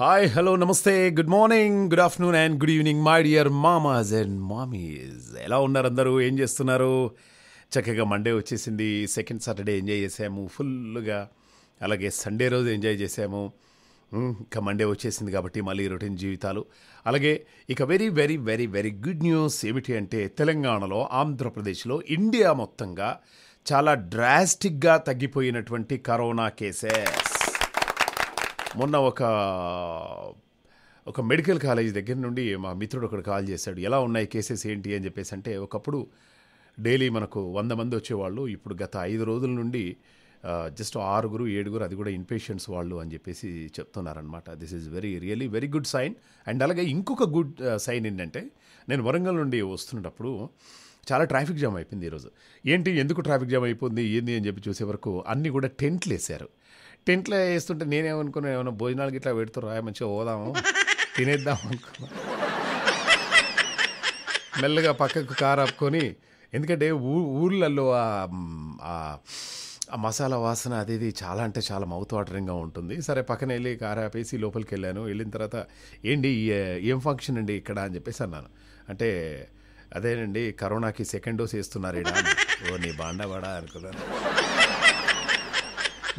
hi hello నమస్తే good morning good afternoon and good evening my dear మామాజ్ and మామీస్ ఎలా ఉన్నారు అందరూ ఏం చేస్తున్నారు చక్కగా మండే వచ్చేసింది సెకండ్ సాటర్డే ఎంజాయ్ చేసాము ఫుల్గా అలాగే సండే రోజు ఎంజాయ్ చేసాము hmm, ఇంకా మండే వచ్చేసింది కాబట్టి మళ్ళీ రొటీన్ జీవితాలు అలాగే ఇక very very very very good news ఏమిటి అంటే తెలంగాణలో ఆంధ్రప్రదేశ్లో ఇండియా మొత్తంగా చాలా డ్రాస్టిక్గా తగ్గిపోయినటువంటి కరోనా కేసెస్ మొన్న ఒక ఒక మెడికల్ కాలేజ్ దగ్గర నుండి మా మిత్రుడు ఒకడు కాల్ చేశాడు ఎలా ఉన్నాయి కేసెస్ ఏంటి అని చెప్పేసి అంటే ఒకప్పుడు డైలీ మనకు వంద మంది వచ్చేవాళ్ళు ఇప్పుడు గత ఐదు రోజుల నుండి జస్ట్ ఆరుగురు ఏడుగురు అది కూడా ఇన్పేషెంట్స్ వాళ్ళు అని చెప్పేసి చెప్తున్నారనమాట this is very really very good sign and అలాగే ఇంకొక గుడ్ సైన్ ఏంటంటే నేను వరంగల్ నుండి వస్తున్నప్పుడు చాలా ట్రాఫిక్ జామ్ అయిపోయింది ఈరోజు ఏంటి ఎందుకు ట్రాఫిక్ జామ్ అయిపోయింది ఏంది అని చెప్పి చూసే వరకు అన్నీ కూడా టెంట్లు వేశారు టెంట్లో వేస్తుంటే నేనేమనుకున్నాను ఏమైనా భోజనాలకి ఇట్లా పెడుతురా మంచిగా పోదాము తినేద్దాం అనుకున్నా మెల్లగా పక్కకు కారు ఆపుకొని ఎందుకంటే ఊ ఊళ్ళల్లో ఆ మసాలా వాసన అది ఇది చాలా అంటే చాలా మౌత్ వాటరింగ్గా ఉంటుంది సరే పక్కన వెళ్ళి కారు ఆపేసి లోపలికి వెళ్ళాను వెళ్ళిన తర్వాత ఏంటి ఏం ఫంక్షన్ అండి ఇక్కడ అని చెప్పేసి అన్నాను అంటే అదేనండి కరోనాకి సెకండ్ డోస్ వేస్తున్నారు ఇక్కడ ఓ నీ బాడా అనుకున్నాను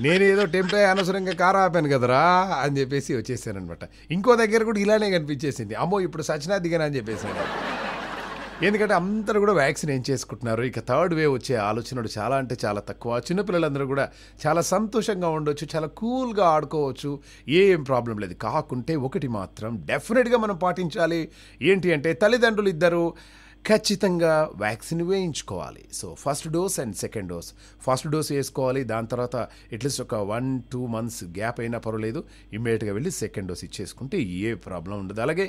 నేను ఏదో టెంప్ట్ అనవసరంగా కారు ఆపాను కదరా అని చెప్పేసి వచ్చేసానమాట ఇంకో దగ్గర కూడా ఇలానే కనిపించేసింది అమ్మో ఇప్పుడు సచినా దిగనా అని చెప్పేసి ఎందుకంటే అందరూ కూడా వ్యాక్సిన్ ఏం చేసుకుంటున్నారు ఇక థర్డ్ వేవ్ వచ్చే ఆలోచనలు చాలా అంటే చాలా తక్కువ చిన్నపిల్లలందరూ కూడా చాలా సంతోషంగా ఉండొచ్చు చాలా కూల్గా ఆడుకోవచ్చు ఏం ప్రాబ్లం లేదు కాకుంటే ఒకటి మాత్రం డెఫినెట్గా మనం పాటించాలి ఏంటి అంటే తల్లిదండ్రులు ఇద్దరు ఖచ్చితంగా వ్యాక్సిన్ వేయించుకోవాలి so first dose and second dose first dose వేసుకోవాలి దాని తర్వాత ఎట్లీస్ట్ ఒక వన్ టూ మంత్స్ గ్యాప్ అయినా పర్వాలేదు ఇమ్మీడియట్గా వెళ్ళి సెకండ్ డోస్ ఇచ్చేసుకుంటే ఏ ప్రాబ్లం ఉండదు అలాగే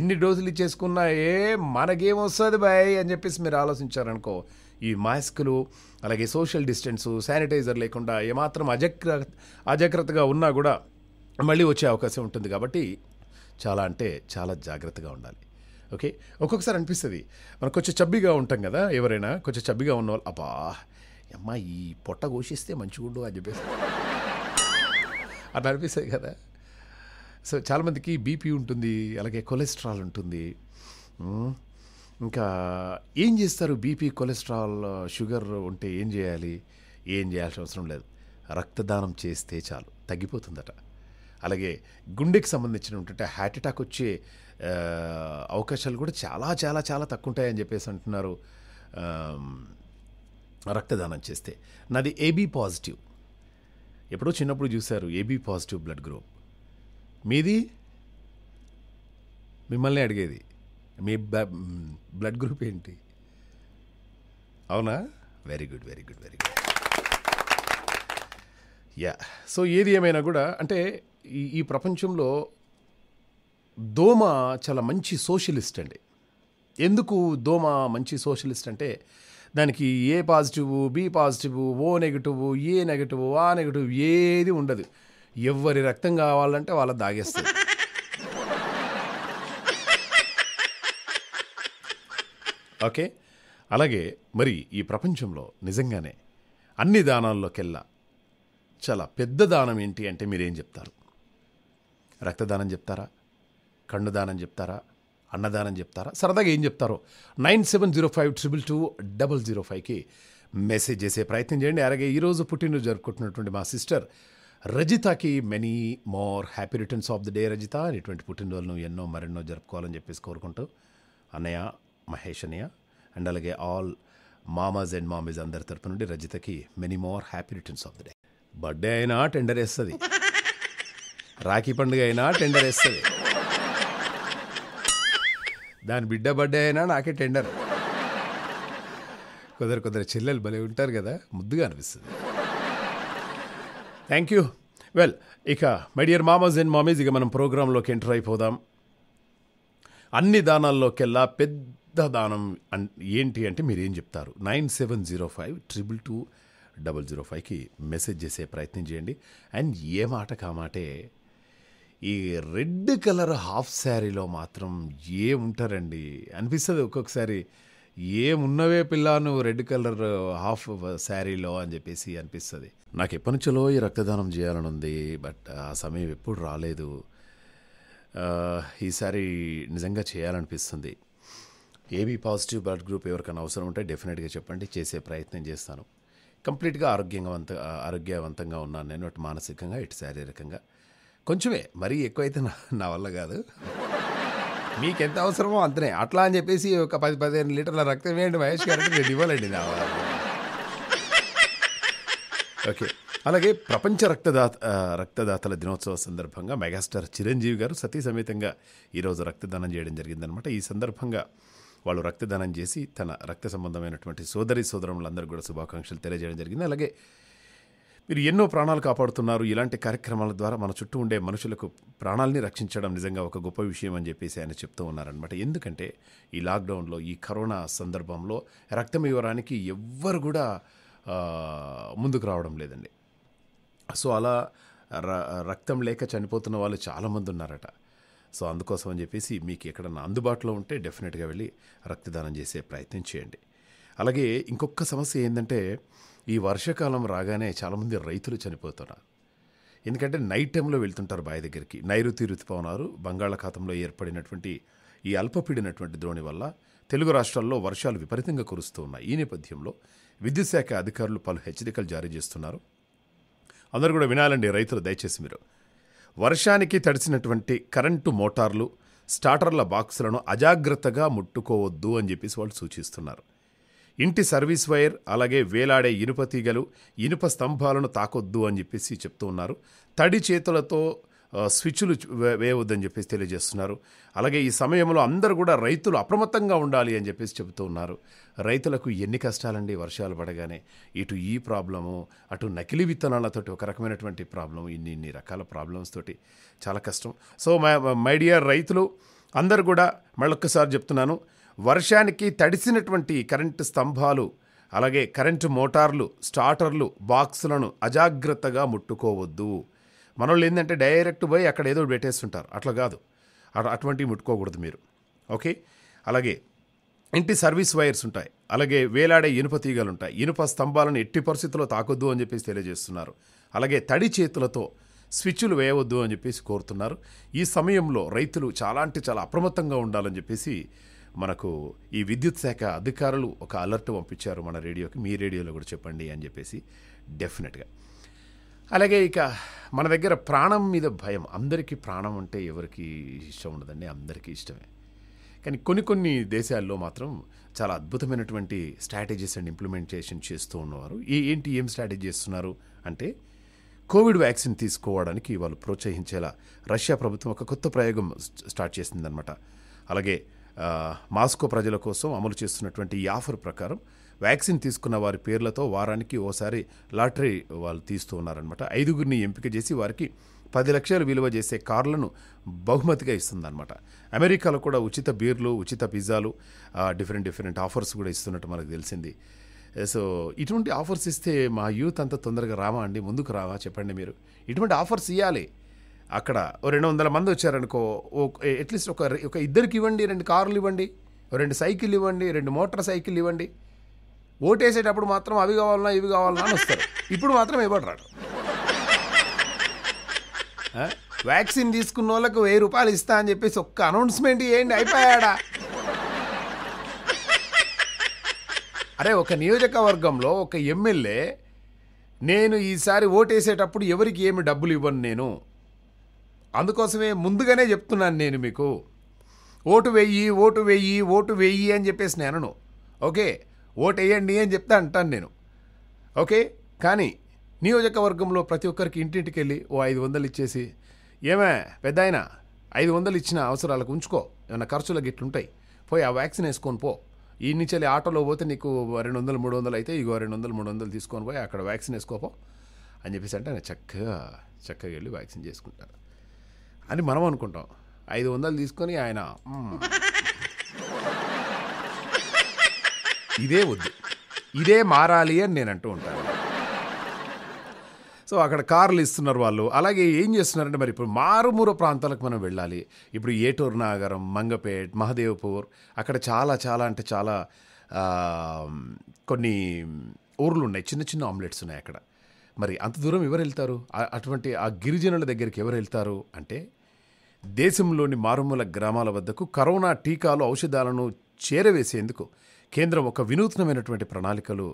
ఎన్ని డోసులు ఇచ్చేసుకున్నా ఏ మనకేం వస్తుంది బాయ్ అని చెప్పేసి మీరు ఆలోచించారనుకో ఈ మాస్కులు అలాగే సోషల్ డిస్టెన్సు శానిటైజర్ లేకుండా ఏమాత్రం అజగ్ర అజాగ్రత్తగా ఉన్నా కూడా మళ్ళీ వచ్చే అవకాశం ఉంటుంది కాబట్టి చాలా అంటే చాలా జాగ్రత్తగా ఉండాలి ఓకే ఒక్కొక్కసారి అనిపిస్తుంది మనం కొంచెం చబ్బిగా ఉంటాం కదా ఎవరైనా కొంచెం చబ్బిగా ఉన్న వాళ్ళు అబ్బా అమ్మా ఈ పొట్ట ఘోషిస్తే మంచిగుండు అని చెప్పేసి అట్లా అనిపిస్తుంది కదా సో చాలామందికి బీపీ ఉంటుంది అలాగే కొలెస్ట్రాల్ ఉంటుంది ఇంకా ఏం చేస్తారు బీపీ కొలెస్ట్రాల్ షుగర్ ఉంటే ఏం చేయాలి ఏం చేయాల్సిన అవసరం లేదు రక్తదానం చేస్తే చాలు తగ్గిపోతుందట అలాగే గుండెకి సంబంధించిన ఉంటుంటే హార్ట్ అటాక్ వచ్చే అవకాశాలు కూడా చాలా చాలా చాలా తక్కువ ఉంటాయని చెప్పేసి అంటున్నారు రక్తదానం చేస్తే నాది ఏబీ పాజిటివ్ ఎప్పుడో చిన్నప్పుడు చూశారు ఏబీ పాజిటివ్ బ్లడ్ గ్రూప్ మీది మిమ్మల్ని అడిగేది మీ బ్లడ్ గ్రూప్ ఏంటి అవునా very good very good very good yeah so ఏది ఏమైనా కూడా అంటే ఈ ఈ ప్రపంచంలో దోమ చాలా మంచి సోషలిస్ట్ అండి ఎందుకు దోమ మంచి సోషలిస్ట్ అంటే దానికి A positive B positive O negative A negative ఆ నెగిటివ్ ఏది ఉండదు ఎవరి రక్తం కావాలంటే వాళ్ళ దాగేస్తారు ఓకే అలాగే మరి ఈ ప్రపంచంలో నిజంగానే అన్ని దానాల్లోకెల్లా చాలా పెద్ద దానం ఏంటి అంటే మీరేం చెప్తారు రక్తదానం చెప్తారా కన్నుదానం చెప్తారా అన్నదానం చెప్తారా సరదాగా ఏం చెప్తారో nine seven zero five triple two double zero ఫైవ్కి మెసేజ్ చేసే ప్రయత్నం చేయండి అలాగే ఈరోజు పుట్టినరోజు జరుపుకుంటున్నటువంటి మా సిస్టర్ రజితకి many more happy returns of the day Rajitha ఇటువంటి పుట్టినరోజులను ఎన్నో మరెన్నో జరుపుకోవాలని చెప్పేసి కోరుకుంటూ అన్నయ్య మహేష్ అన్నయ్య అండ్ అలాగే ఆల్ మామాజ్ అండ్ మామీస్ అందరి తరపు నుండి రజితకి many more happy returns of the day birthday అయినా టెండర్ వేస్తుంది రాఖీ పండుగ అయినా టెండర్ వేస్తుంది దాని బిడ్డ బర్త్డే అయినా నాకే టెండర్ కొద్దరు కొద్దరు చెల్లెలు భలే ఉంటారు కదా ముద్దుగా అనిపిస్తుంది థ్యాంక్ యూ వెల్ ఇక మైడియర్ డియర్ మామాజ్ అండ్ మామీజ్ ఇక మనం ప్రోగ్రాంలోకి ఎంటర్ అయిపోదాం అన్ని దానాల్లోకెల్లా పెద్ద దానం అన్ ఏంటి అంటే మీరు ఏం చెప్తారు nine seven zero five triple two double zero ఫైవ్కి మెసేజ్ చేసే ప్రయత్నం చేయండి అండ్ ఏ మాట కామాటే ఈ రెడ్ కలర్ హాఫ్ శారీలో మాత్రం ఏముంటారండి అనిపిస్తుంది ఒక్కొక్కసారి ఏమున్నవే పిల్ల నువ్వు రెడ్ కలర్ హాఫ్ శారీలో అని చెప్పేసి అనిపిస్తుంది నాకు ఎప్పటి నుంచో ఈ రక్తదానం చేయాలని ఉంది బట్ ఆ సమయం ఎప్పుడు రాలేదు ఈసారి నిజంగా చేయాలనిపిస్తుంది ఏబీ పాజిటివ్ బ్లడ్ గ్రూప్ ఎవరికైనా అవసరం ఉంటే డెఫినెట్గా చెప్పండి చేసే ప్రయత్నం చేస్తాను కంప్లీట్గా ఆరోగ్యవంత ఆరోగ్యవంతంగా ఉన్నాను నేను అటు మానసికంగా ఇటు శారీరకంగా కొంచెమే మరీ ఎక్కువైతే నా వల్ల కాదు మీకు ఎంత అవసరమో అంతనే అట్లా అని చెప్పేసి ఒక పది పదిహేను లీటర్ల రక్తం వేయండి మహేష్ గారు నేను ఇవ్వాలండి నా ఓకే అలాగే ప్రపంచ రక్తదాత రక్తదాతల దినోత్సవ సందర్భంగా మెగాస్టార్ చిరంజీవి గారు సతీ సమేతంగా ఈరోజు రక్తదానం చేయడం జరిగిందనమాట ఈ సందర్భంగా వాళ్ళు రక్తదానం చేసి తన రక్త సంబంధమైనటువంటి సోదరి సోదరులందరూ కూడా శుభాకాంక్షలు తెలియజేయడం జరిగింది అలాగే మీరు ఎన్నో ప్రాణాలు కాపాడుతున్నారు ఇలాంటి కార్యక్రమాల ద్వారా మన చుట్టూ ఉండే మనుషులకు ప్రాణాలని రక్షించడం నిజంగా ఒక గొప్ప విషయం అని చెప్పేసి ఆయన చెప్తూ ఉన్నారనమాట ఎందుకంటే ఈ లాక్డౌన్లో ఈ కరోనా సందర్భంలో రక్తం ఇవ్వడానికి ఎవ్వరు కూడా ముందుకు రావడం లేదండి సో అలా రక్తం లేక చనిపోతున్న వాళ్ళు చాలామంది ఉన్నారట సో అందుకోసం అని చెప్పేసి మీకు ఎక్కడన్నా అందుబాటులో ఉంటే డెఫినెట్గా వెళ్ళి రక్తదానం చేసే ప్రయత్నం చేయండి అలాగే ఇంకొక సమస్య ఏంటంటే ఈ వర్షాకాలం రాగానే చాలామంది రైతులు చనిపోతున్నారు ఎందుకంటే నైట్ టైంలో వెళ్తుంటారు బావి దగ్గరికి నైరుతి రుతుపవనాలు బంగాళాఖాతంలో ఏర్పడినటువంటి ఈ అల్పపీడినటువంటి ద్రోణి వల్ల తెలుగు రాష్ట్రాల్లో వర్షాలు విపరీతంగా కురుస్తూ ఉన్నాయి ఈ నేపథ్యంలో విద్యుత్ శాఖ అధికారులు పలు హెచ్చరికలు జారీ చేస్తున్నారు అందరూ కూడా వినాలండి రైతులు దయచేసి మీరు వర్షానికి తడిసినటువంటి కరెంటు మోటార్లు స్టార్టర్ల బాక్సులను అజాగ్రత్తగా ముట్టుకోవద్దు అని చెప్పేసి వాళ్ళు సూచిస్తున్నారు ఇంటి సర్వీస్ వైర్ అలాగే వేలాడే ఇనుప తీగలు ఇనుప స్తంభాలను తాకొద్దు అని చెప్పేసి చెప్తూ ఉన్నారు తడి చేతులతో స్విచ్లు వేయవద్దని చెప్పేసి తెలియజేస్తున్నారు అలాగే ఈ సమయంలో అందరూ కూడా రైతులు అప్రమత్తంగా ఉండాలి అని చెప్పేసి చెబుతూ ఉన్నారు రైతులకు ఎన్ని కష్టాలండి వర్షాలు పడగానే ఇటు ఈ ప్రాబ్లము అటు నకిలీ విత్తనాలతోటి ఒక రకమైనటువంటి ప్రాబ్లం ఇన్ని ఇన్ని రకాల ప్రాబ్లమ్స్ తోటి చాలా కష్టం సో మై డియర్ రైతులు అందరు కూడా మళ్ళొక్కసారి చెప్తున్నాను వర్షానికి తడిసినటువంటి కరెంటు స్తంభాలు అలాగే కరెంటు మోటార్లు స్టార్టర్లు బాక్సులను అజాగ్రత్తగా ముట్టుకోవద్దు మనల్ని ఏంటంటే డైరెక్ట్ పోయి అక్కడ ఏదో పెట్టేస్తుంటారు అట్లా కాదు అటువంటివి ముట్టుకోకూడదు మీరు ఓకే అలాగే ఇంటి సర్వీస్ వైర్స్ ఉంటాయి అలాగే వేలాడే ఇనుప తీగలు ఉంటాయి ఇనుప స్తంభాలను ఎట్టి పరిస్థితుల్లో తాకొద్దు అని చెప్పేసి తెలియజేస్తున్నారు అలాగే తడి చేతులతో స్విచ్లు వేయవద్దు అని చెప్పేసి కోరుతున్నారు ఈ సమయంలో రైతులు చాలా అంటే చాలా అప్రమత్తంగా ఉండాలని చెప్పేసి మనకు ఈ విద్యుత్ శాఖ అధికారులు ఒక అలర్ట్ పంపించారు మన రేడియోకి మీ రేడియోలో కూడా చెప్పండి అని చెప్పేసి డెఫినెట్గా అలాగే ఇక మన దగ్గర ప్రాణం మీద భయం అందరికీ ప్రాణం అంటే ఎవరికి ఇష్టం ఉండదండి అందరికీ ఇష్టమే కానీ కొన్ని కొన్ని దేశాల్లో మాత్రం చాలా అద్భుతమైనటువంటి స్ట్రాటజీస్ అండ్ ఇంప్లిమెంటేషన్ చేస్తూ ఉన్నవారు ఏ ఏంటి ఏం స్ట్రాటజీ చేస్తున్నారు అంటే కోవిడ్ వ్యాక్సిన్ తీసుకోవడానికి వాళ్ళు ప్రోత్సహించేలా రష్యా ప్రభుత్వం ఒక కొత్త ప్రయోగం స్టార్ట్ చేసిందనమాట అలాగే మాస్కో ప్రజల కోసం అమలు చేస్తున్నటువంటి ఈ ఆఫర్ ప్రకారం వ్యాక్సిన్ తీసుకున్న వారి పేర్లతో వారానికి ఓసారి లాటరీ వాళ్ళు తీస్తూ ఉన్నారనమాట ఐదుగురిని ఎంపిక చేసి వారికి పది లక్షలు విలువ చేసే కార్లను బహుమతిగా ఇస్తుందన్నమాట అమెరికాలో కూడా ఉచిత బీర్లు ఉచిత పిజ్జాలు డిఫరెంట్ డిఫరెంట్ ఆఫర్స్ కూడా ఇస్తున్నట్టు మనకు తెలిసింది సో ఇటువంటి ఆఫర్స్ ఇస్తే మా యూత్ అంత తొందరగా రావా అండి ముందుకు రావా చెప్పండి మీరు ఇటువంటి ఆఫర్స్ ఇవ్వాలి అక్కడ రెండు వందల మంది వచ్చారనుకో అట్లీస్ట్ ఒక ఒక ఇద్దరికి ఇవ్వండి రెండు కార్లు ఇవ్వండి రెండు సైకిల్ ఇవ్వండి రెండు మోటార్ సైకిల్ ఇవ్వండి ఓటేసేటప్పుడు మాత్రం అవి కావాలన్నా ఇవి కావాలన్నా అని వస్తారు ఇప్పుడు మాత్రం ఇవ్వడరాడు వ్యాక్సిన్ తీసుకున్న వాళ్ళకు వెయ్యి రూపాయలు ఇస్తా అని చెప్పేసి ఒక్క అనౌన్స్మెంట్ ఏంటి అయిపోయాడా అరే ఒక నియోజకవర్గంలో ఒక ఎమ్మెల్యే నేను ఈసారి ఓటేసేటప్పుడు ఎవరికి ఏమి డబ్బులు ఇవ్వను నేను అందుకోసమే ముందుగానే చెప్తున్నాను నేను మీకు ఓటు వెయ్యి ఓటు వెయ్యి ఓటు వెయ్యి అని చెప్పేసి నేనను ఓకే ఓటు వేయండి అని చెప్తే అంటాను నేను ఓకే కానీ నియోజకవర్గంలో ప్రతి ఒక్కరికి ఇంటింటికి వెళ్ళి ఓ ఐదు వందలు ఇచ్చేసి ఏమే పెద్ద ఆయన ఐదు వందలు ఇచ్చిన అవసరాలకు ఉంచుకో ఏమైనా ఖర్చులకు గిట్లుంటాయి పోయి ఆ వ్యాక్సిన్ వేసుకొని పో ఈ నుంచి ఆటోలో పోతే నీకు రెండు వందలు మూడు వందలు అయితే ఇగో రెండు వందలు మూడు వందలు తీసుకొని పోయి అక్కడ వ్యాక్సిన్ వేసుకోపో అని చెప్పేసి అంటే ఆయన చక్కగా చక్కగా వెళ్ళి వ్యాక్సిన్ చేసుకుంటారు అని మనం అనుకుంటాం ఐదు వందలు తీసుకొని ఆయన ఇదే వద్దు ఇదే మారాలి అని నేను అంటూ ఉంటాను సో అక్కడ కార్లు ఇస్తున్నారు వాళ్ళు అలాగే ఏం చేస్తున్నారంటే మరి ఇప్పుడు మారుమూర ప్రాంతాలకు మనం వెళ్ళాలి ఇప్పుడు ఏటూరు నాగరం మంగపేట్ మహదేవ్పూర్ అక్కడ చాలా చాలా అంటే చాలా కొన్ని ఊర్లు ఉన్నాయి చిన్న చిన్న ఆమ్లెట్స్ ఉన్నాయి అక్కడ మరి అంత దూరం ఎవరు వెళ్తారు అటువంటి ఆ గిరిజనుల దగ్గరికి ఎవరు వెళ్తారు అంటే దేశంలోని మారుమూల గ్రామాల వద్దకు కరోనా టీకాలు ఔషధాలను చేరవేసేందుకు కేంద్రం ఒక వినూత్నమైనటువంటి ప్రణాళికలు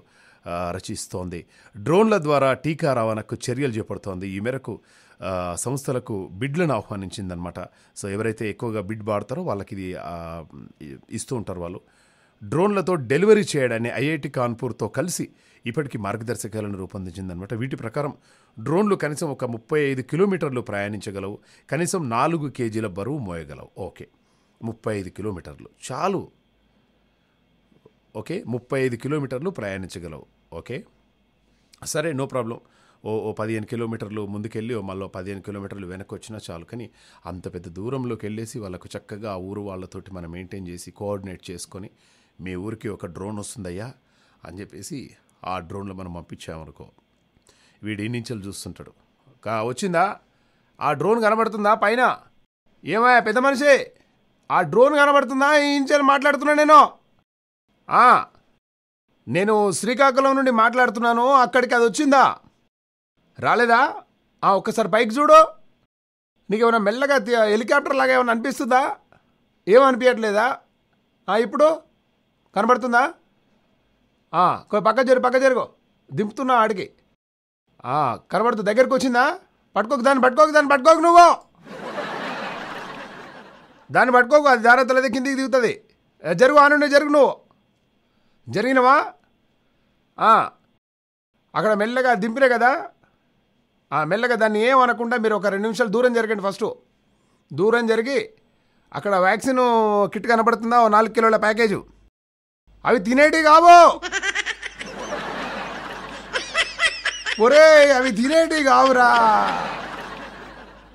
రచిస్తోంది డ్రోన్ల ద్వారా టీకా రవాణాకు చర్యలు చేపడుతోంది ఈ మేరకు సంస్థలకు బిడ్లను ఆహ్వానించిందనమాట సో ఎవరైతే ఎక్కువగా బిడ్ వాడతారో వాళ్ళకి ఇది ఇస్తూ ఉంటారు వాళ్ళు డ్రోన్లతో డెలివరీ చేయడాన్ని ఐఐటి కాన్పూర్తో కలిసి ఇప్పటికీ మార్గదర్శకాలను రూపొందించిందనమాట వీటి ప్రకారం డ్రోన్లు కనీసం ఒక ముప్పై ఐదు కిలోమీటర్లు ప్రయాణించగలవు కనీసం నాలుగు కేజీల బరువు మోయగలవు ఓకే ముప్పై ఐదు కిలోమీటర్లు చాలు ఓకే ముప్పై ఐదు కిలోమీటర్లు ప్రయాణించగలవు ఓకే సరే నో ప్రాబ్లం ఓ ఓ పదిహేను కిలోమీటర్లు ముందుకెళ్ళి ఓ మళ్ళీ పదిహేను కిలోమీటర్లు వెనక్కి వచ్చినా చాలు కానీ అంత పెద్ద దూరంలోకి వెళ్ళేసి వాళ్ళకు చక్కగా ఆ ఊరు వాళ్ళతోటి మనం మెయింటైన్ చేసి కోఆర్డినేట్ చేసుకొని మీ ఊరికి ఒక డ్రోన్ వస్తుందయ్యా అని చెప్పేసి ఆ డ్రోన్లు మనం పంపించామనుకో వీడు నుంచి చూస్తుంటాడు కా వచ్చిందా ఆ డ్రోన్ కనబడుతుందా పైన ఏమయ్యా పెద్ద మనిషి ఆ డ్రోన్ కనబడుతుందా ఈ ఇంచెలు మాట్లాడుతున్నా నేను నేను శ్రీకాకుళం నుండి మాట్లాడుతున్నాను అక్కడికి అది వచ్చిందా రాలేదా ఒక్కసారి పైకి చూడు నీకు ఏమైనా మెల్లగా హెలికాప్టర్ లాగా ఏమైనా అనిపిస్తుందా ఏమనిపించట్లేదా ఇప్పుడు కనబడుతుందా పక్క జరుగు పక్క జరుగు దింపుతున్నా ఆడికి కనబడుతుంది దగ్గరికి వచ్చిందా పట్టుకోకు దాన్ని పట్టుకోకు దాన్ని పట్టుకోకు నువ్వు దాన్ని పట్టుకోకు అది జాగ్రత్తలు కిందికి దిగుతుంది జరుగు ఆను జరుగు నువ్వు జరిగినవా అక్కడ మెల్లగా దింపిన కదా మెల్లగా దాన్ని ఏమనకుండా మీరు ఒక రెండు నిమిషాలు దూరం జరగండి ఫస్ట్ దూరం జరిగి అక్కడ వ్యాక్సిన్ కిట్ కనబడుతుందా ఓ నాలుగు కిలోల ప్యాకేజు అవి తినేటి కావు ఒరే అవి తినేటి కావురా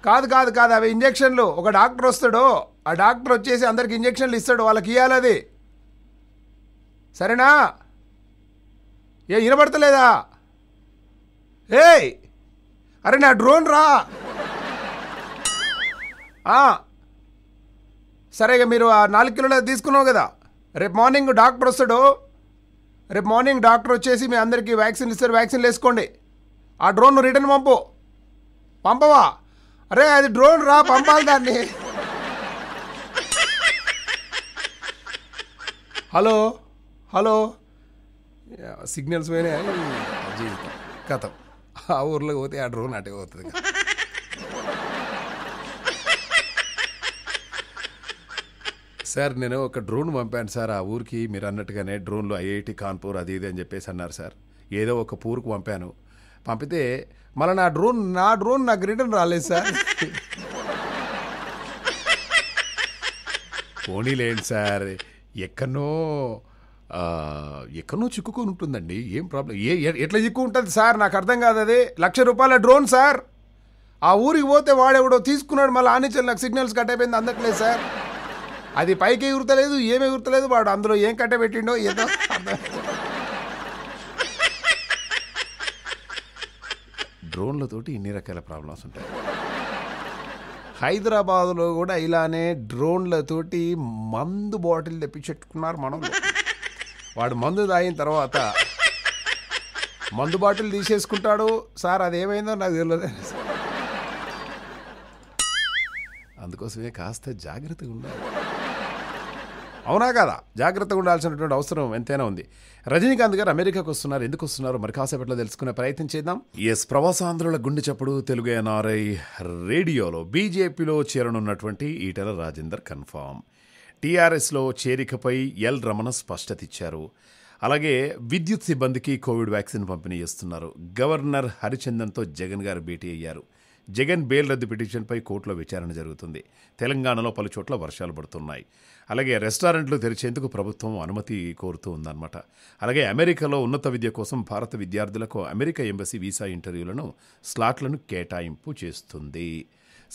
కాదు కాదు కాదు అవి ఇంజక్షన్లు ఒక డాక్టర్ వస్తాడు ఆ డాక్టర్ వచ్చేసి అందరికి ఇంజక్షన్లు ఇస్తాడు వాళ్ళకి ఇవ్వాలది సరేనా ఏ వినబడతలేదా ఏయ్ అరే నా డ్రోన్ రా సరే ఇక మీరు ఆ నాలుగు కిలోలు తీసుకున్నావు కదా రేపు మార్నింగ్ డాక్టర్ వస్తాడు రేపు మార్నింగ్ డాక్టర్ వచ్చేసి మీ అందరికీ వ్యాక్సిన్ ఇస్తారు వ్యాక్సిన్లు వేసుకోండి ఆ డ్రోన్ రిటర్న్ పంపు పంపవా అరే అది డ్రోన్ రా పంపాలి దాన్ని హలో హలో సిగ్నల్స్ పోయినాయి కథం ఆ ఊర్లోకి పోతే ఆ డ్రోన్ అటే పోతుంది సార్ నేను ఒక డ్రోన్ పంపాను సార్ ఆ ఊరికి మీరు అన్నట్టుగానే డ్రోన్లు ఐఐటి కాన్పూర్ అది ఇది అని చెప్పేసి అన్నారు సార్ ఏదో ఒక పూర్కు పంపాను పంపితే మళ్ళీ నా డ్రోన్ నా డ్రోన్ నాకు రిటర్న్ రాలేదు సార్ పోనీ పోనీలేండి సార్ ఎక్కడో ఎక్కడో చిక్కుకొని ఉంటుందండి ఏం ప్రాబ్లం ఏ ఎట్లా చిక్కు ఉంటుంది సార్ నాకు అర్థం కాదు అది లక్ష రూపాయల డ్రోన్ సార్ ఆ ఊరికి పోతే వాడెవడో తీసుకున్నాడు మళ్ళీ ఆనిచ్చారు నాకు సిగ్నల్స్ కట్ అయిపోయింది అందట్లేదు సార్ అది పైకి ఎగురుతలేదు ఏమి ఎగురుతలేదు వాడు అందులో ఏం కట్టబెట్టిండో ఏదో డ్రోన్లతోటి ఇన్ని రకాల ప్రాబ్లమ్స్ ఉంటాయి హైదరాబాద్లో కూడా ఇలానే డ్రోన్లతోటి మందు బాటిల్ తెప్పించెట్టుకున్నారు మనం వాడు మందు తాగిన తర్వాత మందు బాటిల్ తీసేసుకుంటాడు సార్ అదేమైందో నాకు తెలియదు అందుకోసమే కాస్త జాగ్రత్తగా ఉండాలి అవునా కదా జాగ్రత్తగా ఉండాల్సినటువంటి అవసరం ఎంతైనా ఉంది రజనీకాంత్ గారు అమెరికాకు వస్తున్నారు ఎందుకు వస్తున్నారు మరి కాసేపట్లో తెలుసుకునే ప్రయత్నం చేద్దాం ఎస్ ప్రవాసాంధ్రుల గుండె చప్పుడు తెలుగు ఎన్ఆర్ఐ రేడియోలో బీజేపీలో చేరనున్నటువంటి ఈటల రాజేందర్ కన్ఫామ్ టీఆర్ఎస్లో చేరికపై ఎల్ రమణ స్పష్టత ఇచ్చారు అలాగే విద్యుత్ సిబ్బందికి కోవిడ్ వ్యాక్సిన్ పంపిణీ చేస్తున్నారు గవర్నర్ హరిచందన్తో జగన్ గారు భేటీ అయ్యారు జగన్ బెయిల్ రద్దు పిటిషన్పై కోర్టులో విచారణ జరుగుతుంది తెలంగాణలో పలు చోట్ల వర్షాలు పడుతున్నాయి అలాగే రెస్టారెంట్లు తెరిచేందుకు ప్రభుత్వం అనుమతి కోరుతూ ఉందన్నమాట అలాగే అమెరికాలో ఉన్నత విద్య కోసం భారత విద్యార్థులకు అమెరికా ఎంబసీ వీసా ఇంటర్వ్యూలను స్లాట్లను కేటాయింపు చేస్తుంది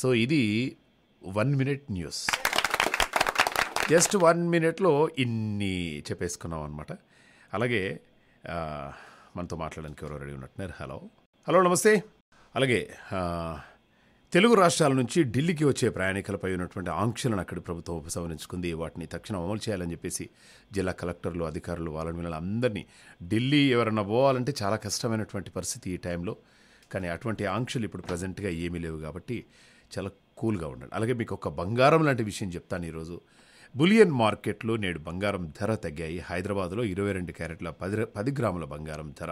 సో ఇది one minute news just one మినిట్లో ఇన్ని చెప్పేసుకున్నాం అనమాట అలాగే మనతో మాట్లాడడానికి ఎవరో రెడీ ఉన్నట్టున్నారు హలో హలో నమస్తే అలాగే తెలుగు రాష్ట్రాల నుంచి ఢిల్లీకి వచ్చే ప్రయాణికులపై ఉన్నటువంటి ఆంక్షలను అక్కడి ప్రభుత్వం ఉపసంహరించుకుంది వాటిని తక్షణం అమలు చేయాలని చెప్పేసి జిల్లా కలెక్టర్లు అధికారులు వాళ్ళని వీళ్ళని అందరినీ ఢిల్లీ ఎవరన్నా పోవాలంటే చాలా కష్టమైనటువంటి పరిస్థితి ఈ టైంలో కానీ అటువంటి ఆంక్షలు ఇప్పుడు ప్రజెంట్గా ఏమీ లేవు కాబట్టి చాలా కూల్గా ఉండండి అలాగే మీకు ఒక బంగారం లాంటి విషయం చెప్తాను ఈరోజు బులియన్ మార్కెట్లో నేడు బంగారం ధర తగ్గాయి హైదరాబాద్లో ఇరవై రెండు క్యారెట్ల పది పది గ్రాముల బంగారం ధర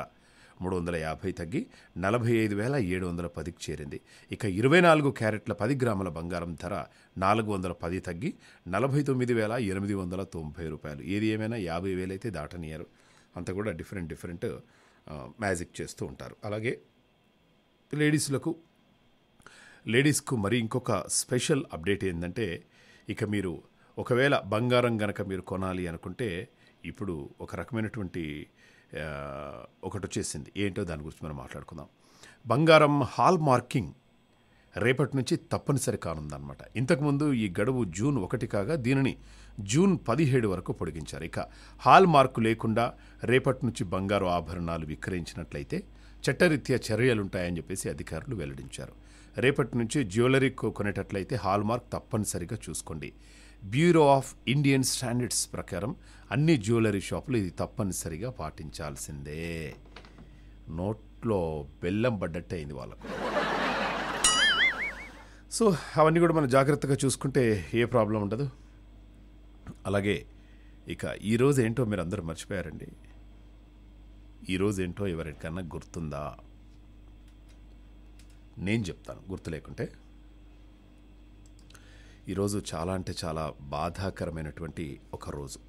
మూడు వందల యాభై తగ్గి నలభై ఐదు వేల ఏడు వందల పదికి చేరింది ఇక ఇరవై నాలుగు క్యారెట్ల పది గ్రాముల బంగారం ధర నాలుగు వందల పది తగ్గి నలభై తొమ్మిది వేల ఎనిమిది వందల తొంభై రూపాయలు ఏది ఏమైనా యాభై వేలైతే దాటనియరు అంత కూడా డిఫరెంట్ డిఫరెంట్ మ్యాజిక్ చేస్తూ ఉంటారు అలాగే లేడీస్లకు లేడీస్కు మరి ఇంకొక స్పెషల్ అప్డేట్ ఏంటంటే ఇక మీరు ఒకవేళ బంగారం గనక మీరు కొనాలి అనుకుంటే ఇప్పుడు ఒక రకమైనటువంటి ఒకటి వచ్చేసింది ఏంటో దాని గురించి మనం మాట్లాడుకుందాం బంగారం హాల్ మార్కింగ్ రేపటి నుంచి తప్పనిసరి కానుందన్నమాట ఇంతకుముందు ఈ గడువు జూన్ ఒకటి కాగా దీనిని జూన్ పదిహేడు వరకు పొడిగించారు ఇక హాల్ మార్కు లేకుండా రేపటి నుంచి బంగారు ఆభరణాలు విక్రయించినట్లయితే చట్టరీత్యా చర్యలుంటాయని చెప్పేసి అధికారులు వెల్లడించారు రేపటి నుంచి జ్యువెలరీ కొనేటట్లయితే హాల్ మార్క్ తప్పనిసరిగా చూసుకోండి బ్యూరో ఆఫ్ ఇండియన్ స్టాండర్డ్స్ ప్రకారం అన్ని జ్యువెలరీ షాపులు ఇది తప్పనిసరిగా పాటించాల్సిందే నోట్లో బెల్లం పడ్డట్టు అయింది వాళ్ళకు సో అవన్నీ కూడా మనం జాగ్రత్తగా చూసుకుంటే ఏ ప్రాబ్లం ఉండదు అలాగే ఇక ఈరోజు ఏంటో మీరు అందరూ మర్చిపోయారండి ఈరోజు ఏంటో ఎవరికన్నా గుర్తుందా నేను చెప్తాను గుర్తు లేకుంటే ఈరోజు చాలా అంటే చాలా బాధాకరమైనటువంటి ఒక రోజు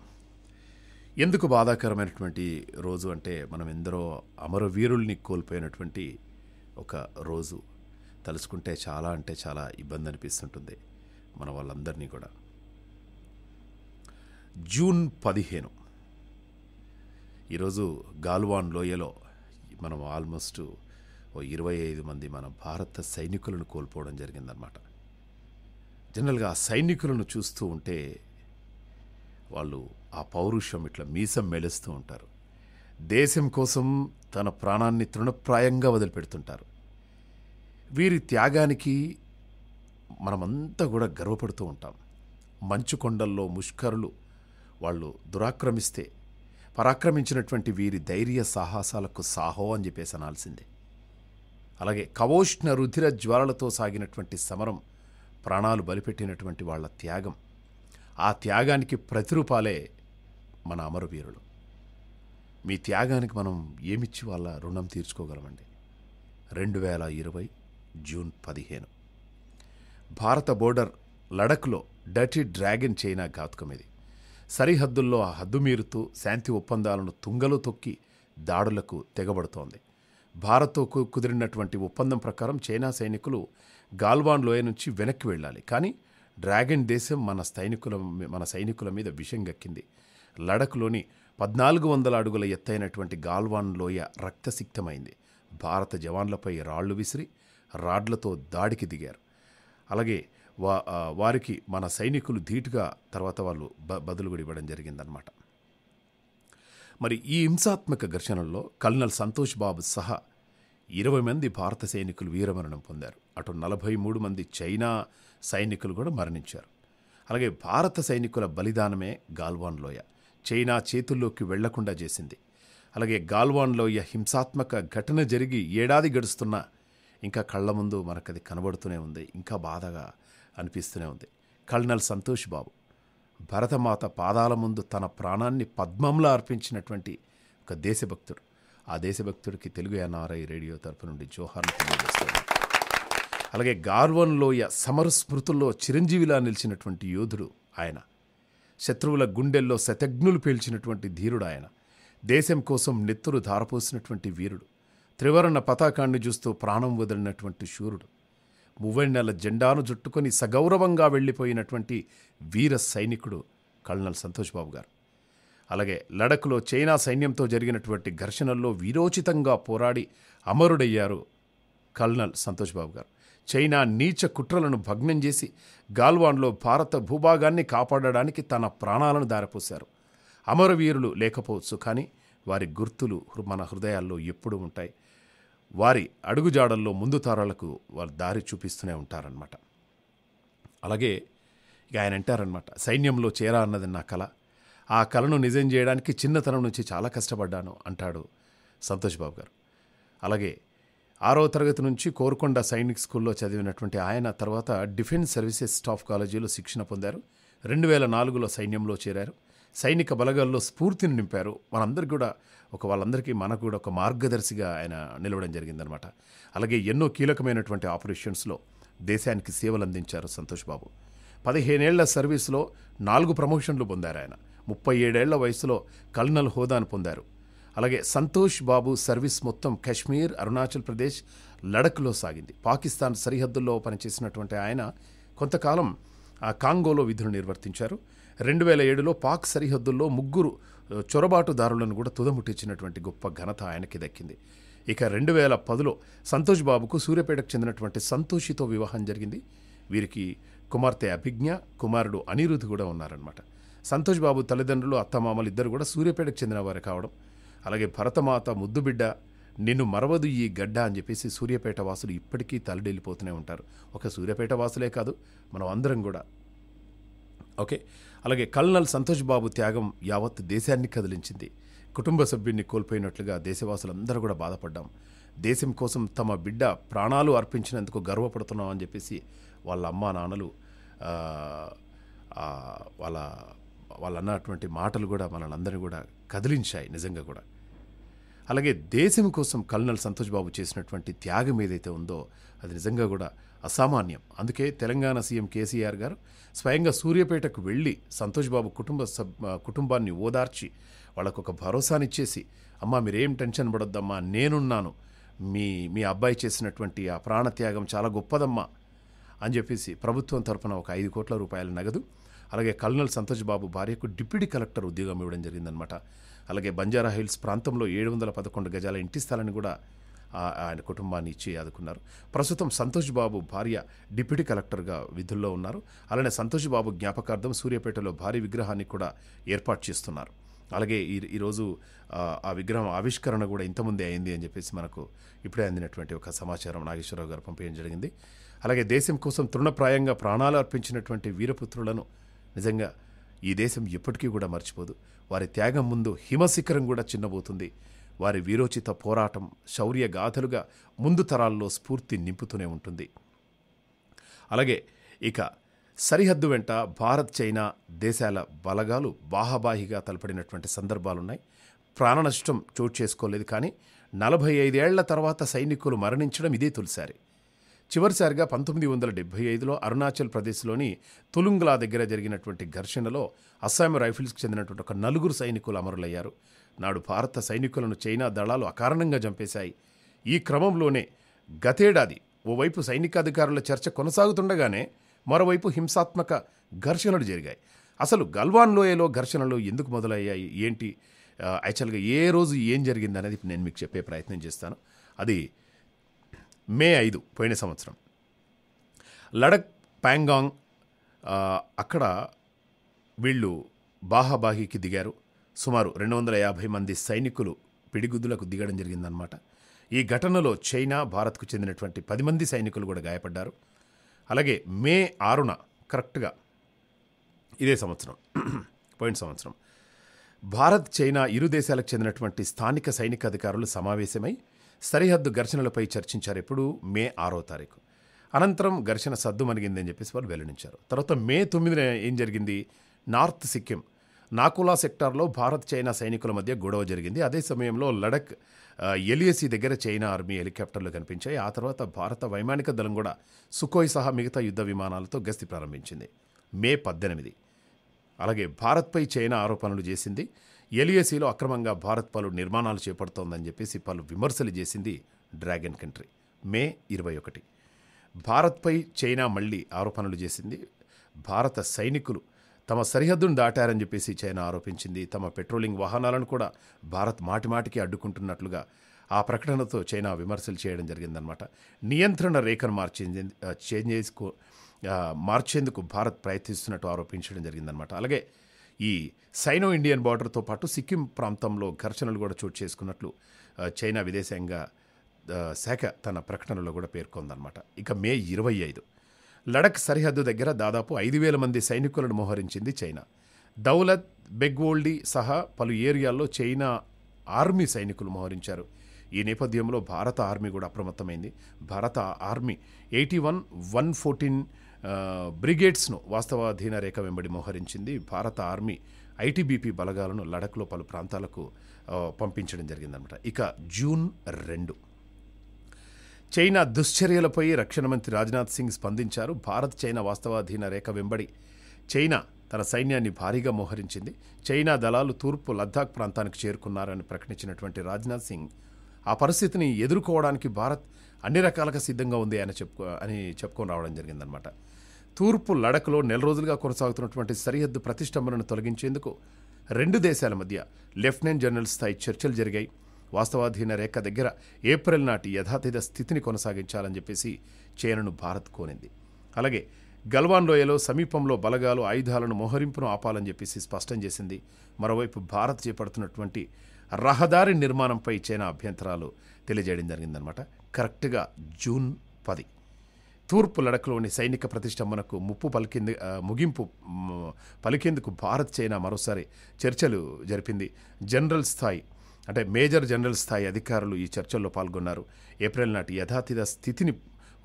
ఎందుకు బాధాకరమైనటువంటి రోజు అంటే మనం ఎందరో అమరవీరుల్ని కోల్పోయినటువంటి ఒక రోజు తలుచుకుంటే చాలా అంటే చాలా ఇబ్బంది అనిపిస్తుంటుంది మన వాళ్ళందరినీ కూడా జూన్ పదిహేను ఈరోజు గాల్వాన్ లోయలో మనం ఆల్మోస్ట్ ఓ ఇరవై ఐదు మంది మన భారత సైనికులను కోల్పోవడం జరిగిందనమాట జనరల్గా సైనికులను చూస్తూ ఉంటే వాళ్ళు ఆ పౌరుషం ఇట్లా మీసం మెలుస్తూ ఉంటారు దేశం కోసం తన ప్రాణాన్ని తృణప్రాయంగా వదిలిపెడుతుంటారు వీరి త్యాగానికి మనమంతా కూడా గర్వపడుతూ ఉంటాం మంచు కొండల్లో ముష్కరులు వాళ్ళు దురాక్రమిస్తే పరాక్రమించినటువంటి వీరి ధైర్య సాహసాలకు సాహో అని చెప్పేసి అనాల్సిందే అలాగే కవోష్ణ రుధిర జ్వాలతో సాగినటువంటి సమరం ప్రాణాలు బలిపెట్టినటువంటి వాళ్ళ త్యాగం ఆ త్యాగానికి ప్రతిరూపాలే మన అమరవీరులు మీ త్యాగానికి మనం ఏమిచ్చి వాళ్ళ రుణం తీర్చుకోగలమండి రెండు వేల ఇరవై జూన్ పదిహేను భారత బోర్డర్ లడఖ్లో డర్టీ డ్రాగన్ చైనా ఘాతుకం ఇది సరిహద్దుల్లో ఆ హద్దుమీరుతూ శాంతి ఒప్పందాలను తుంగలో తొక్కి దాడులకు తెగబడుతోంది భారత్తో కుదిరినటువంటి ఒప్పందం ప్రకారం చైనా సైనికులు గాల్వాన్ లోయ నుంచి వెనక్కి వెళ్ళాలి కానీ డ్రాగన్ దేశం మన సైనికుల మన సైనికుల మీద విషం గక్కింది లడఖ్లోని పద్నాలుగు వందల అడుగుల ఎత్తైనటువంటి గాల్వాన్ లోయ రక్తసిక్తమైంది భారత జవాన్లపై రాళ్లు విసిరి రాడ్లతో దాడికి దిగారు అలాగే వా వారికి మన సైనికులు ధీటుగా తర్వాత వాళ్ళు బ బదులుగుడి ఇవ్వడం జరిగిందనమాట మరి ఈ హింసాత్మక ఘర్షణల్లో కల్నల్ సంతోష్ బాబు సహా ఇరవై మంది భారత సైనికులు వీరమరణం పొందారు అటు నలభై మూడు మంది చైనా సైనికులు కూడా మరణించారు అలాగే భారత సైనికుల బలిదానమే గాల్వాన్ లోయ చైనా చేతుల్లోకి వెళ్లకుండా చేసింది అలాగే గాల్వాన్ లోయ హింసాత్మక ఘటన జరిగి ఏడాది గడుస్తున్నా ఇంకా కళ్ళ ముందు మనకది కనబడుతూనే ఉంది ఇంకా బాధగా అనిపిస్తూనే ఉంది కల్నల్ సంతోష్ బాబు భరతమాత పాదాల ముందు తన ప్రాణాన్ని పద్మంలో అర్పించినటువంటి ఒక దేశభక్తుడు ఆ దేశభక్తుడికి తెలుగు ఎన్ఆర్ఐ రేడియో తరపు నుండి జోహార్లు తెలియజేస్తాను అలాగే గార్వన్ లోయ సమర స్మృతుల్లో చిరంజీవిలా నిలిచినటువంటి యోధుడు ఆయన శత్రువుల గుండెల్లో శతజ్ఞులు పేల్చినటువంటి ధీరుడు ఆయన దేశం కోసం నెత్తురు ధారపోసినటువంటి వీరుడు త్రివర్ణ పతాకాన్ని చూస్తూ ప్రాణం వదిలినటువంటి శూరుడు మువ్వెన్నెల జెండాను జుట్టుకొని సగౌరవంగా వెళ్ళిపోయినటువంటి వీర సైనికుడు కల్నల్ సంతోష్ బాబు గారు అలాగే లడఖ్లో చైనా సైన్యంతో జరిగినటువంటి ఘర్షణల్లో వీరోచితంగా పోరాడి అమరుడయ్యారు కల్నల్ సంతోష్ బాబు గారు చైనా నీచ కుట్రలను భగ్నం చేసి గాల్వాన్లో భారత భూభాగాన్ని కాపాడడానికి తన ప్రాణాలను దారపోశారు అమరవీరులు లేకపోవచ్చు కానీ వారి గుర్తులు మన హృదయాల్లో ఎప్పుడూ ఉంటాయి వారి అడుగుజాడల్లో ముందు తారాలకు వారు దారి చూపిస్తూనే ఉంటారనమాట అలాగే ఇక ఆయన అంటారనమాట సైన్యంలో చేరా అన్నది నా కళ ఆ కళను నిజం చేయడానికి చిన్నతనం నుంచి చాలా కష్టపడ్డాను అంటాడు సంతోష్ బాబు గారు అలాగే ఆరో తరగతి నుంచి కోరుకొండ సైనిక్ స్కూల్లో చదివినటువంటి ఆయన తర్వాత డిఫెన్స్ సర్వీసెస్ స్టాఫ్ కాలేజీలో శిక్షణ పొందారు రెండు వేల నాలుగులో సైన్యంలో చేరారు సైనిక బలగాల్లో స్ఫూర్తిని నింపారు మనందరికీ కూడా ఒక వాళ్ళందరికీ మనకు కూడా ఒక మార్గదర్శిగా ఆయన నిలవడం జరిగిందనమాట అలాగే ఎన్నో కీలకమైనటువంటి ఆపరేషన్స్లో దేశానికి సేవలు అందించారు సంతోష్ బాబు పదిహేనేళ్ల సర్వీస్లో నాలుగు ప్రమోషన్లు పొందారు ఆయన ముప్పై ఏడేళ్ల వయసులో కల్నల్ హోదాను పొందారు అలాగే సంతోష్ బాబు సర్వీస్ మొత్తం కశ్మీర్ అరుణాచల్ ప్రదేశ్ లడఖ్లో సాగింది పాకిస్తాన్ సరిహద్దుల్లో పనిచేసినటువంటి ఆయన కొంతకాలం ఆ కాంగోలో విధులు నిర్వర్తించారు రెండు వేల ఏడులో పాక్ సరిహద్దుల్లో ముగ్గురు చొరబాటుదారులను కూడా తుదముట్టించినటువంటి గొప్ప ఘనత ఆయనకి దక్కింది ఇక రెండు వేల పదిలో సంతోష్ బాబుకు సూర్యపేటకు చెందినటువంటి సంతోషితో వివాహం జరిగింది వీరికి కుమార్తె అభిజ్ఞ కుమారుడు అనిరుధ్ కూడా ఉన్నారనమాట సంతోష్ బాబు తల్లిదండ్రులు అత్తమామలు ఇద్దరు కూడా సూర్యాపేటకు చెందినవారు కావడం అలాగే భరతమాత ముద్దుబిడ్డ నిన్ను మరవదు ఈ గడ్డ అని చెప్పేసి సూర్యాపేట వాసులు ఇప్పటికీ తలడెళ్ళిపోతూనే ఉంటారు ఒక సూర్యాపేట వాసులే కాదు మనం అందరం కూడా ఓకే అలాగే కల్నల్ సంతోష్ బాబు త్యాగం యావత్ దేశాన్ని కదిలించింది కుటుంబ సభ్యుడిని కోల్పోయినట్లుగా దేశవాసులందరూ కూడా బాధపడ్డాం దేశం కోసం తమ బిడ్డ ప్రాణాలు అర్పించినందుకు గర్వపడుతున్నాం అని చెప్పేసి వాళ్ళ అమ్మా నాన్నలు వాళ్ళ వాళ్ళు అన్నటువంటి మాటలు కూడా మనల్ని కూడా కదిలించాయి నిజంగా కూడా అలాగే దేశం కోసం కల్నల్ సంతోష్ బాబు చేసినటువంటి త్యాగం ఏదైతే ఉందో అది నిజంగా కూడా అసామాన్యం అందుకే తెలంగాణ సీఎం కేసీఆర్ గారు స్వయంగా సూర్యపేటకు వెళ్ళి సంతోష్ బాబు కుటుంబ కుటుంబాన్ని ఓదార్చి వాళ్ళకు ఒక భరోసానిచ్చేసి అమ్మ మీరేం టెన్షన్ పడొద్దమ్మా నేనున్నాను మీ మీ అబ్బాయి చేసినటువంటి ఆ ప్రాణత్యాగం చాలా గొప్పదమ్మా అని చెప్పేసి ప్రభుత్వం తరఫున ఒక ఐదు కోట్ల రూపాయల నగదు అలాగే కల్నల్ సంతోష్ బాబు భార్యకు డిప్యూటీ కలెక్టర్ ఉద్యోగం ఇవ్వడం జరిగిందనమాట అలాగే బంజారా హిల్స్ ప్రాంతంలో ఏడు వందల పదకొండు గజాల ఇంటి స్థలాన్ని కూడా ఆయన కుటుంబాన్ని ఇచ్చి ఆదుకున్నారు ప్రస్తుతం సంతోష్ బాబు భార్య డిప్యూటీ కలెక్టర్గా విధుల్లో ఉన్నారు అలానే సంతోష్ బాబు జ్ఞాపకార్థం సూర్యాపేటలో భారీ విగ్రహాన్ని కూడా ఏర్పాటు చేస్తున్నారు అలాగే ఈ ఈరోజు ఆ విగ్రహం ఆవిష్కరణ కూడా ఇంతముందే అయింది అని చెప్పేసి మనకు ఇప్పుడే అందినటువంటి ఒక సమాచారం నాగేశ్వరరావు గారు పంపించడం జరిగింది అలాగే దేశం కోసం తృణప్రాయంగా ప్రాణాలు అర్పించినటువంటి వీరపుత్రులను నిజంగా ఈ దేశం ఎప్పటికీ కూడా మర్చిపోదు వారి త్యాగం ముందు హిమశిఖరం కూడా చిన్నబోతుంది వారి వీరోచిత పోరాటం శౌర్య గాథలుగా ముందు తరాల్లో స్ఫూర్తి నింపుతూనే ఉంటుంది అలాగే ఇక సరిహద్దు వెంట భారత్ చైనా దేశాల బలగాలు బాహబాహిగా తలపడినటువంటి సందర్భాలున్నాయి ప్రాణనష్టం చోటు చేసుకోలేదు కానీ నలభై ఐదేళ్ల తర్వాత సైనికులు మరణించడం ఇదే తొలిసారి చివరిసారిగా పంతొమ్మిది వందల డెబ్బై ఐదులో అరుణాచల్ ప్రదేశ్లోని తులుంగ్లా దగ్గర జరిగినటువంటి ఘర్షణలో అస్సాం రైఫిల్స్కి చెందినటువంటి ఒక నలుగురు సైనికులు అమరులయ్యారు నాడు భారత సైనికులను చైనా దళాలు అకారణంగా చంపేశాయి ఈ క్రమంలోనే గతేడాది ఓవైపు సైనికాధికారుల చర్చ కొనసాగుతుండగానే మరోవైపు హింసాత్మక ఘర్షణలు జరిగాయి అసలు గల్వాన్ లోయలో ఘర్షణలు ఎందుకు మొదలయ్యాయి ఏంటి యాక్చువల్గా ఏ రోజు ఏం జరిగింది అనేది నేను మీకు చెప్పే ప్రయత్నం చేస్తాను అది మే ఐదు పోయిన సంవత్సరం లడక్ ప్యాంగాంగ్ అక్కడ వీళ్ళు బాహాబాహీకి దిగారు సుమారు రెండు వందల యాభై మంది సైనికులు పిడిగుద్దులకు దిగడం జరిగిందనమాట ఈ ఘటనలో చైనా భారత్కు చెందినటువంటి పది మంది సైనికులు కూడా గాయపడ్డారు అలాగే మే ఆరున కరెక్ట్గా ఇదే సంవత్సరం పోయిన సంవత్సరం భారత్ చైనా ఇరు దేశాలకు చెందినటువంటి స్థానిక సైనిక అధికారులు సమావేశమై సరిహద్దు ఘర్షణలపై చర్చించారు ఎప్పుడు మే ఆరో తారీఖు అనంతరం ఘర్షణ సద్దు మనిగిందని చెప్పేసి వాళ్ళు వెల్లడించారు తర్వాత మే తొమ్మిదిన ఏం జరిగింది నార్త్ సిక్కిం నాకులా సెక్టార్లో భారత్ చైనా సైనికుల మధ్య గొడవ జరిగింది అదే సమయంలో లడక్ ఎలియసి దగ్గర చైనా ఆర్మీ హెలికాప్టర్లు కనిపించాయి ఆ తర్వాత భారత వైమానిక దళం కూడా సుఖోయ్ సహా మిగతా యుద్ధ విమానాలతో గస్తీ ప్రారంభించింది మే పద్దెనిమిది అలాగే భారత్పై చైనా ఆరోపణలు చేసింది ఎలియసీలో అక్రమంగా భారత్ పలు నిర్మాణాలు చేపడుతోందని చెప్పేసి పలు విమర్శలు చేసింది డ్రాగన్ కంట్రీ మే ఇరవై ఒకటి భారత్పై చైనా మళ్ళీ ఆరోపణలు చేసింది భారత సైనికులు తమ సరిహద్దును దాటారని చెప్పేసి చైనా ఆరోపించింది తమ పెట్రోలింగ్ వాహనాలను కూడా భారత్ మాటిమాటికి అడ్డుకుంటున్నట్లుగా ఆ ప్రకటనతో చైనా విమర్శలు చేయడం జరిగిందనమాట నియంత్రణ రేఖను మార్చే చేంజ్ చేసుకో మార్చేందుకు భారత్ ప్రయత్నిస్తున్నట్టు ఆరోపించడం జరిగిందనమాట అలాగే ఈ సైనో ఇండియన్ బార్డర్తో పాటు సిక్కిం ప్రాంతంలో ఘర్షణలు కూడా చోటు చేసుకున్నట్లు చైనా విదేశాంగ శాఖ తన ప్రకటనలో కూడా పేర్కొందనమాట ఇక మే ఇరవై ఐదు లడక్ సరిహద్దు దగ్గర దాదాపు ఐదు వేల మంది సైనికులను మోహరించింది చైనా దౌలత్ బెగ్వోల్డీ సహా పలు ఏరియాల్లో చైనా ఆర్మీ సైనికులు మోహరించారు ఈ నేపథ్యంలో భారత ఆర్మీ కూడా అప్రమత్తమైంది భారత army eighty one one fourteen బ్రిగేడ్స్ను వాస్తవాధీన రేఖ వెంబడి మోహరించింది భారత ఆర్మీ ఐటీబీపీ బలగాలను లడఖ్లో పలు ప్రాంతాలకు పంపించడం జరిగిందనమాట ఇక జూన్ రెండు చైనా దుశ్చర్యలపై రక్షణ మంత్రి రాజ్నాథ్ సింగ్ స్పందించారు భారత్ చైనా వాస్తవాధీన రేఖ వెంబడి చైనా తన సైన్యాన్ని భారీగా మోహరించింది చైనా దళాలు తూర్పు లద్దాఖ్ ప్రాంతానికి చేరుకున్నారని ప్రకటించినటువంటి రాజ్నాథ్ సింగ్ ఆ పరిస్థితిని ఎదుర్కోవడానికి భారత్ అన్ని రకాలుగా సిద్ధంగా ఉంది అని చెప్పుకో అని చెప్పుకొని రావడం జరిగిందనమాట తూర్పు లడఖ్లో నెల రోజులుగా కొనసాగుతున్నటువంటి సరిహద్దు ప్రతిష్టంభనను తొలగించేందుకు రెండు దేశాల మధ్య లెఫ్టినెంట్ జనరల్ స్థాయి చర్చలు జరిగాయి వాస్తవాధీన రేఖ దగ్గర ఏప్రిల్ నాటి యథాతథ స్థితిని కొనసాగించాలని చెప్పేసి చైనాను భారత్ కోనింది అలాగే గల్వాన్ లోయలో సమీపంలో బలగాలు ఆయుధాలను మోహరింపును ఆపాలని చెప్పేసి స్పష్టం చేసింది మరోవైపు భారత్ చేపడుతున్నటువంటి రహదారి నిర్మాణంపై చైనా అభ్యంతరాలు తెలియజేయడం జరిగిందనమాట కరెక్ట్గా జూన్ పది తూర్పు లడఖ్లోని సైనిక ప్రతిష్టంభనకు ముప్పు పలికింది ముగింపు పలికేందుకు భారత్ చైనా మరోసారి చర్చలు జరిపింది జనరల్ స్థాయి అంటే మేజర్ జనరల్ స్థాయి అధికారులు ఈ చర్చల్లో పాల్గొన్నారు ఏప్రిల్ నాటి యథాతిథ స్థితిని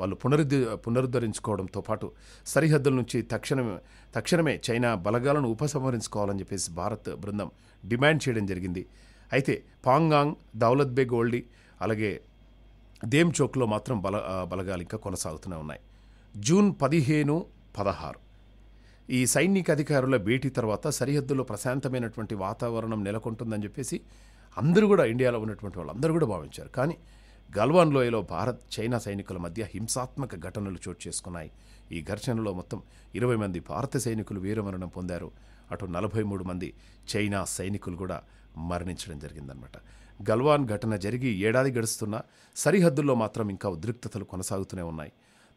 వాళ్ళు పునరుద్ధ పునరుద్ధరించుకోవడంతో పాటు సరిహద్దుల నుంచి తక్షణమే తక్షణమే చైనా బలగాలను ఉపసంహరించుకోవాలని చెప్పేసి భారత్ బృందం డిమాండ్ చేయడం జరిగింది అయితే పాంగాంగ్ దౌలత్ బే గోల్డీ అలాగే దేమ్ చోక్లో మాత్రం బల బలగాలు ఇంకా కొనసాగుతూనే ఉన్నాయి జూన్ పదిహేను పదహారు ఈ సైనిక అధికారుల భేటీ తర్వాత సరిహద్దులో ప్రశాంతమైనటువంటి వాతావరణం నెలకొంటుందని చెప్పేసి అందరూ కూడా ఇండియాలో ఉన్నటువంటి వాళ్ళు అందరూ కూడా భావించారు కానీ గల్వాన్ లోయలో భారత్ చైనా సైనికుల మధ్య హింసాత్మక ఘటనలు చోటు చేసుకున్నాయి ఈ ఘర్షణలో మొత్తం ఇరవై మంది భారత సైనికులు వీరమరణం పొందారు అటు నలభై మూడు మంది చైనా సైనికులు కూడా మరణించడం జరిగిందనమాట గల్వాన్ ఘటన జరిగి ఏడాది గడుస్తున్నా సరిహద్దుల్లో మాత్రం ఇంకా ఉద్రిక్తతలు కొనసాగుతూనే ఉన్నాయి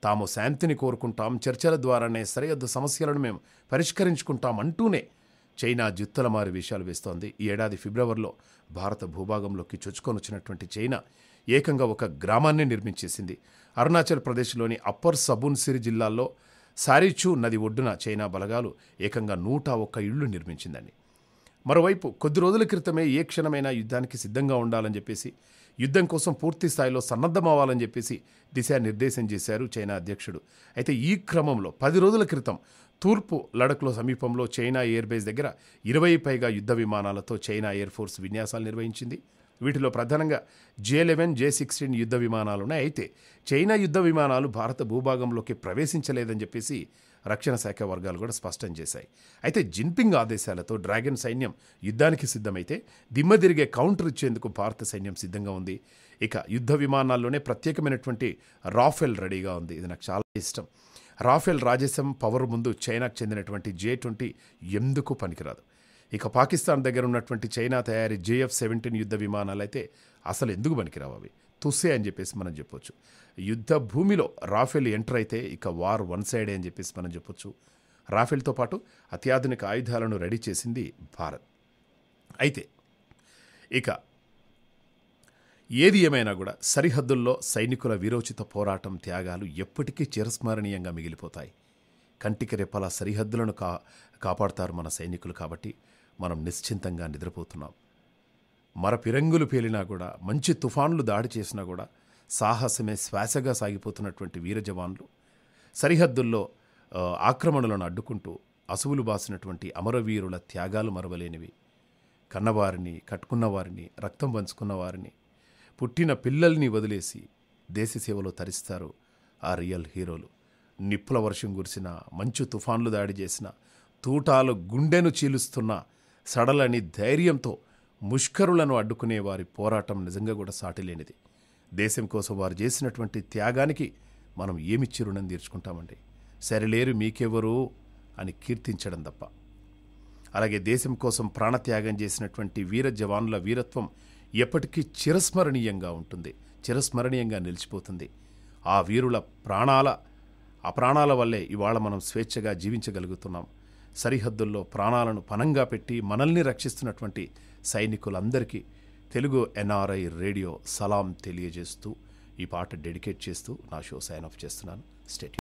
తాము శాంతిని కోరుకుంటాం చర్చల ద్వారానే సరిహద్దు సమస్యలను మేము పరిష్కరించుకుంటాం అంటూనే చైనా మారి విషయాలు వేస్తోంది ఈ ఏడాది ఫిబ్రవరిలో భారత భూభాగంలోకి చొచ్చుకొని వచ్చినటువంటి చైనా ఏకంగా ఒక గ్రామాన్ని నిర్మించేసింది అరుణాచల్ ప్రదేశ్లోని అప్పర్ సబున్సిరి జిల్లాలో సారిచూ నది ఒడ్డున చైనా బలగాలు ఏకంగా నూట ఒక్క ఇళ్లు నిర్మించిందండి మరోవైపు కొద్ది రోజుల క్రితమే ఏ క్షణమైనా యుద్ధానికి సిద్ధంగా ఉండాలని చెప్పేసి యుద్ధం కోసం పూర్తి స్థాయిలో సన్నద్ధమవ్వాలని చెప్పేసి దిశానిర్దేశం చేశారు చైనా అధ్యక్షుడు అయితే ఈ క్రమంలో పది రోజుల క్రితం తూర్పు లడక్లో సమీపంలో చైనా ఎయిర్బేస్ దగ్గర ఇరవై పైగా యుద్ధ విమానాలతో చైనా ఎయిర్ ఫోర్స్ విన్యాసాలు నిర్వహించింది వీటిలో ప్రధానంగా జే లెవెన్ జే సిక్స్టీన్ యుద్ధ విమానాలున్నాయి అయితే చైనా యుద్ధ విమానాలు భారత భూభాగంలోకి ప్రవేశించలేదని చెప్పేసి రక్షణ శాఖ వర్గాలు కూడా స్పష్టం చేశాయి అయితే జిన్పింగ్ ఆదేశాలతో డ్రాగన్ సైన్యం యుద్ధానికి సిద్ధమైతే దిమ్మ తిరిగే కౌంటర్ ఇచ్చేందుకు భారత సైన్యం సిద్ధంగా ఉంది ఇక యుద్ధ విమానాల్లోనే ప్రత్యేకమైనటువంటి రాఫెల్ రెడీగా ఉంది ఇది నాకు చాలా ఇష్టం రాఫెల్ రాజేశం పవర్ ముందు చైనాకు చెందినటువంటి జే ట్వంటీ ఎందుకు పనికిరాదు ఇక పాకిస్తాన్ దగ్గర ఉన్నటువంటి చైనా తయారీ జేఎఫ్ సెవెంటీన్ యుద్ధ విమానాలు అయితే అసలు ఎందుకు పనికిరావు అవి తుసే అని చెప్పేసి మనం చెప్పొచ్చు యుద్ధ భూమిలో రాఫెల్ ఎంటర్ అయితే ఇక వార్ వన్ సైడే అని చెప్పేసి మనం చెప్పొచ్చు రాఫెల్తో పాటు అత్యాధునిక ఆయుధాలను రెడీ చేసింది భారత్ అయితే ఇక ఏది ఏమైనా కూడా సరిహద్దుల్లో సైనికుల వీరోచిత పోరాటం త్యాగాలు ఎప్పటికీ చిరస్మరణీయంగా మిగిలిపోతాయి కంటికి రెప్పలా సరిహద్దులను కా కాపాడుతారు మన సైనికులు కాబట్టి మనం నిశ్చింతంగా నిద్రపోతున్నాం మర పిరంగులు పేలినా కూడా మంచి తుఫాన్లు దాడి చేసినా కూడా సాహసమే శ్వాసగా సాగిపోతున్నటువంటి వీర జవాన్లు సరిహద్దుల్లో ఆక్రమణలను అడ్డుకుంటూ అసువులు బాసినటువంటి అమరవీరుల త్యాగాలు మరవలేనివి కన్నవారిని కట్టుకున్నవారిని రక్తం పంచుకున్న వారిని పుట్టిన పిల్లల్ని వదిలేసి దేశ సేవలో తరిస్తారు ఆ రియల్ హీరోలు నిప్పుల వర్షం కురిసిన మంచు తుఫాన్లు దాడి చేసిన తూటాలు గుండెను చీలుస్తున్న సడలని ధైర్యంతో ముష్కరులను అడ్డుకునే వారి పోరాటం నిజంగా కూడా సాటిలేనిది దేశం కోసం వారు చేసినటువంటి త్యాగానికి మనం ఏమి చిరుణం తీర్చుకుంటామండి సరిలేరు మీకెవరు అని కీర్తించడం తప్ప అలాగే దేశం కోసం ప్రాణత్యాగం చేసినటువంటి వీర జవానుల వీరత్వం ఎప్పటికీ చిరస్మరణీయంగా ఉంటుంది చిరస్మరణీయంగా నిలిచిపోతుంది ఆ వీరుల ప్రాణాల అప్రాణాల ప్రాణాల వల్లే ఇవాళ మనం స్వేచ్ఛగా జీవించగలుగుతున్నాం సరిహద్దుల్లో ప్రాణాలను పనంగా పెట్టి మనల్ని రక్షిస్తున్నటువంటి సైనికులందరికీ తెలుగు ఎన్ఆర్ఐ రేడియో సలాం తెలియజేస్తూ ఈ పాట డెడికేట్ చేస్తూ నా షో సైన్ ఆఫ్ చేస్తున్నాను స్టేట్